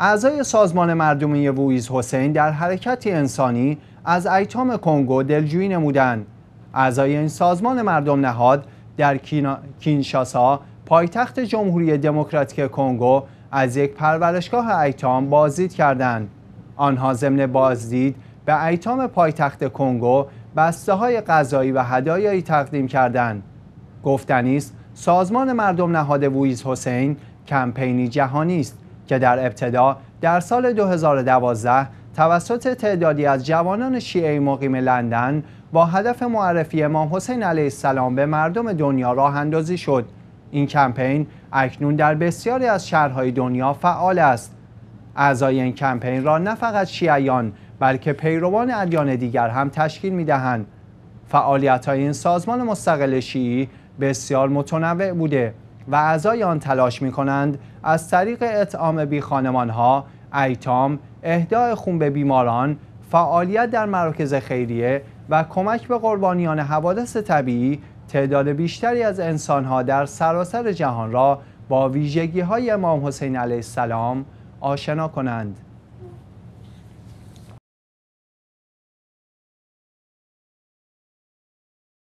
اعضای سازمان مردمی وویز حسین در حرکت انسانی از ایتام کنگو دلجویی نمودند. اعضای این سازمان مردم نهاد در کینشاسا پایتخت جمهوری دموکراتیک کنگو از یک پرورشگاه ایتام بازدید کردند. آنها ضمن بازدید به ایتام پایتخت کنگو بسته های غذایی و هدایایی تقدیم کردند. گفتنی است سازمان مردم نهاد وویز حسین کمپینی جهانی است که در ابتدا در سال 2012 توسط تعدادی از جوانان شیعه مقیم لندن با هدف معرفی امام حسین علیه السلام به مردم دنیا راه اندازی شد این کمپین اکنون در بسیاری از شهرهای دنیا فعال است اعضای این کمپین را نه فقط شیعیان بلکه پیروان ادیان دیگر هم تشکیل می دهند فعالیت های این سازمان مستقل شیعی بسیار متنوع بوده و اعضای آن تلاش می کنند از طریق اطعام بی خانمان ها، ایتام، اهدای خون به بیماران، فعالیت در مراکز خیریه و کمک به قربانیان حوادث طبیعی تعداد بیشتری از ها در سراسر جهان را با ویژگی های امام حسین علیه السلام آشنا کنند.